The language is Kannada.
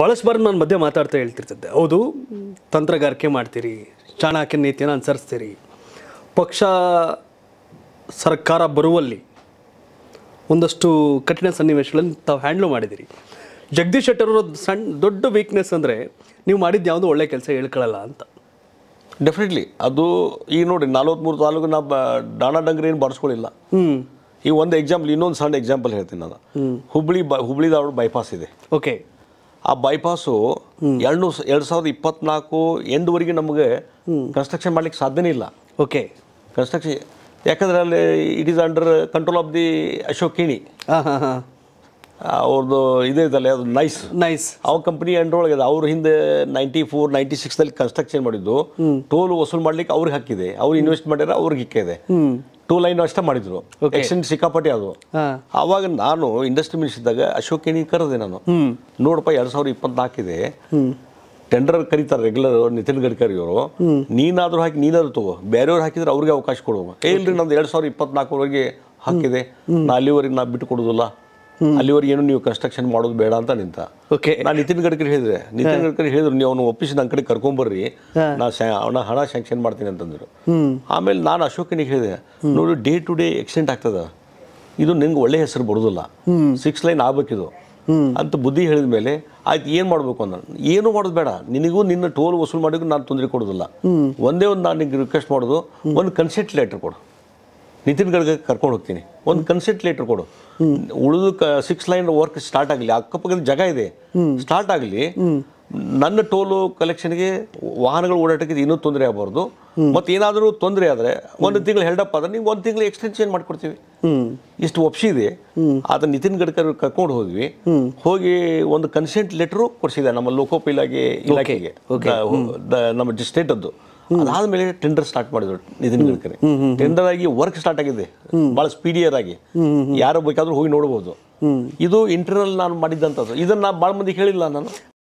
ಬಳಸ್ಬಾರ್ದು ನಾನು ಮಧ್ಯೆ ಮಾತಾಡ್ತಾ ಹೇಳ್ತಿರ್ತಿದ್ದೆ ಹೌದು ತಂತ್ರಗಾರಿಕೆ ಮಾಡ್ತೀರಿ ಚಾಣಾಕ್ಯ ನೀತಿಯನ್ನು ಅನುಸರಿಸ್ತೀರಿ ಪಕ್ಷ ಸರ್ಕಾರ ಬರುವಲ್ಲಿ ಒಂದಷ್ಟು ಕಠಿಣ ಸನ್ನಿವೇಶಗಳನ್ನು ತಾವು ಹ್ಯಾಂಡ್ಲ್ ಮಾಡಿದ್ದೀರಿ ಜಗದೀಶ್ ಶೆಟ್ಟರ್ ಸಣ್ಣ ದೊಡ್ಡ ವೀಕ್ನೆಸ್ ಅಂದರೆ ನೀವು ಮಾಡಿದ್ದು ಯಾವುದು ಒಳ್ಳೆ ಕೆಲಸ ಹೇಳ್ಕೊಳ್ಳಲ್ಲ ಅಂತ ಡೆಫಿನೆಟ್ಲಿ ಅದು ಈ ನೋಡಿ ನಲವತ್ತ್ಮೂರು ತಾಲೂಕು ನಾ ಡಾಣಾ ಡಂಗ್ರಿ ಏನು ಹ್ಞೂ ಈ ಒಂದು ಎಕ್ಸಾಂಪಲ್ ಇನ್ನೊಂದು ಸಣ್ಣ ಎಕ್ಸಾಂಪಲ್ ಹೇಳ್ತೀನಿ ನಾನು ಹುಬ್ಳಿ ಬ ಹುಬ್ಳಿ ಧಾರವಾಡ ಬೈಪಾಸ್ ಇದೆ ಓಕೆ ಆ ಬೈಪಾಸು ಎರಡು ಎರಡು ಸಾವಿರದ ಇಪ್ಪತ್ನಾಲ್ಕು ಎಂಡ್ವರೆಗೆ ನಮಗೆ ಕನ್ಸ್ಟ್ರಕ್ಷನ್ ಮಾಡ್ಲಿಕ್ಕೆ ಸಾಧ್ಯನೇ ಇಲ್ಲ ಓಕೆ ಕನ್ಸ್ಟ್ರಕ್ಷನ್ ಯಾಕಂದರೆ ಅಲ್ಲಿ it is under control of the Ashok Kini ಅವ್ರದ್ದು ಇದೇ ಇದಲ್ಲ ಅದು ನೈಸ್ ನೈಸ್ ಅವ್ರ ಕಂಪ್ನಿ ಅಂಡ್ರೊಳಗೆ ಇದೆ ಅವ್ರ ಹಿಂದೆ ninety four ninety six construction ಮಾಡಿದ್ದು ಟೋಲ್ ವಸೂಲ್ ಮಾಡ್ಲಿಕ್ಕೆ ಅವ್ರಿಗೆ ಹಾಕಿದೆ ಅವ್ರು ಇನ್ವೆಸ್ಟ್ ಮಾಡಿದ್ರೆ ಅವ್ರಿಗೆ ಹಿಕ್ಕಿದೆ ಟೂ ಲೈನ್ ಅಷ್ಟೇ ಮಾಡಿದ್ರು ಎಕ್ಸ್ಟೆಂಡ್ ಸಿಕ್ಕಾಪಟ್ಟೆ ಅದು ಅವಾಗ ನಾನು ಇಂಡಸ್ಟ್ರಿ ಮಿನಿಸ್ಟರ್ ಇದ್ದಾಗ ಅಶೋಕ್ ಏನಿ ಕರೆದೆ ನಾನು ನೋಡಪ್ಪ ಎರಡು ಸಾವಿರದ ಇಪ್ಪತ್ನಾಲ್ಕಿದೆ ಟೆಂಡರ್ ಕರೀತಾರೆ ರೆಗ್ಯುಲರ್ ನಿತಿನ್ ಗಡ್ಕರಿ ಅವರು ನೀನಾದ್ರೂ ಹಾಕಿ ನೀನಾದ್ರು ತಗೋ ಬೇರೆಯವ್ರು ಹಾಕಿದ್ರೆ ಅವ್ರಿಗೆ ಅವಕಾಶ ಕೊಡುವ ಏನ್ರಿ ನಂದು ಎರಡು ಸಾವಿರದ ಇಪ್ಪತ್ನಾಲ್ಕರವರೆಗೆ ಹಾಕಿದೆ ನಾ ಅಲ್ಲಿವರೆಗೆ ನಾ ಬಿಟ್ಟು ಕೊಡೋದಿಲ್ಲ ಅಲ್ಲಿವರೆಗೆ ಏನು ನೀವು ಕನ್ಸ್ಟ್ರಕ್ಷನ್ ಮಾಡೋದು ಬೇಡ ಅಂತ ನಿಂತ ಓಕೆ ನಾನು ನಿತಿನ್ ಗಡ್ಕರಿ ಹೇಳಿದ್ರೆ ನಿತಿನ್ ಗಡ್ಕರಿ ಹೇಳಿದ್ರು ನೀವು ಅವನು ಒಪ್ಪಿಸಿ ನನ್ನ ಕಡೆ ಕರ್ಕೊಂಬರ್ರಿ ನಾ ಅವನ ಹಣ ಸ್ಯಾಂಕ್ಷನ್ ಮಾಡ್ತೀನಿ ಅಂತಂದ್ರು ಆಮೇಲೆ ನಾನು ಅಶೋಕನಿಗೆ ಹೇಳಿದೆ ನೋಡಿ ಡೇ ಟು ಡೇ ಎಕ್ಸಿಡೆಂಟ್ ಆಗ್ತದ ಇದು ನಿಂಗೆ ಒಳ್ಳೆ ಹೆಸರು ಬರೋದಿಲ್ಲ ಸಿಕ್ಸ್ ಲೈನ್ ಆಗ್ಬೇಕಿದು ಅಂತ ಬುದ್ಧಿ ಹೇಳಿದ ಮೇಲೆ ಆಯ್ತು ಏನು ಮಾಡಬೇಕು ಅಂದ್ರೆ ಏನು ಮಾಡೋದು ಬೇಡ ನಿನಗೂ ನಿನ್ನ ಟೋಲ್ ವಸೂಲ್ ಮಾಡಿಗೂ ನಾನು ತೊಂದರೆ ಕೊಡೋದಿಲ್ಲ ಒಂದೇ ಒಂದು ನಾನು ನಿಂಗೆ ರಿಕ್ವೆಸ್ಟ್ ಮಾಡೋದು ಒಂದು ಕನ್ಸೆಂಟ್ ಲೆಟರ್ ಕೊಡು ನಿತಿನ್ ಗಡ್ಕರ್ ಕರ್ಕೊಂಡು ಹೋಗ್ತೀನಿ ಒಂದು ಕನ್ಸೆಂಟ್ ಲೆಟರ್ ಕೊಡು ಉಳಿದು ಸಿಕ್ಸ್ ಲೈನ್ ವರ್ಕ್ ಸ್ಟಾರ್ಟ್ ಆಗಲಿ ಅಕ್ಕಪಕ್ಕದ ಜಾಗ ಇದೆ ಸ್ಟಾರ್ಟ್ ಆಗಲಿ ನನ್ನ ಟೋಲು ಕಲೆಕ್ಷನ್ಗೆ ವಾಹನಗಳು ಓಡಾಟಕ್ಕೆ ಇನ್ನೂ ತೊಂದರೆ ಆಗಬಾರ್ದು ಮತ್ತೆ ಏನಾದರೂ ತೊಂದರೆ ಆದರೆ ಒಂದು ತಿಂಗಳು ಹೆಲ್ಡಪ್ ಆದ್ರೆ ನೀವು ಒಂದು ತಿಂಗಳು ಎಕ್ಸ್ಟೆನ್ಷನ್ ಮಾಡಿಕೊಡ್ತೀವಿ ಇಷ್ಟು ಇದೆ ಆತ ನಿತಿನ್ ಗಡ್ಕರ್ ಕರ್ಕೊಂಡು ಹೋದ್ವಿ ಹೋಗಿ ಒಂದು ಕನ್ಸೆಂಟ್ ಲೆಟ್ರು ಕೊಡಿಸಿದೆ ನಮ್ಮ ಲೋಕೋಪ ಇಲಾಖೆ ಇಲಾಖೆಗೆ ನಮ್ಮ ಡಿಸ್ಟೇಟದ್ದು ಅದಾದ್ಮೇಲೆ ಟೆಂಡರ್ ಸ್ಟಾರ್ಟ್ ಮಾಡಿದ್ರು ನಿತಿನ್ ಗಡ್ಕರಿ ಟೆಂಡರ್ ಆಗಿ ವರ್ಕ್ ಸ್ಟಾರ್ಟ್ ಆಗಿದೆ ಬಹಳ ಸ್ಪೀಡಿಯರ್ ಆಗಿ ಯಾರು ಬೇಕಾದ್ರೂ ಹೋಗಿ ನೋಡಬಹುದು ಇದು ಇಂಟರ್ನಲ್ ನಾನು ಮಾಡಿದ್ದಂಥದ್ದು ಇದನ್ನ ಬಹಳ ಮಂದಿ ಹೇಳಿಲ್ಲ ನಾನು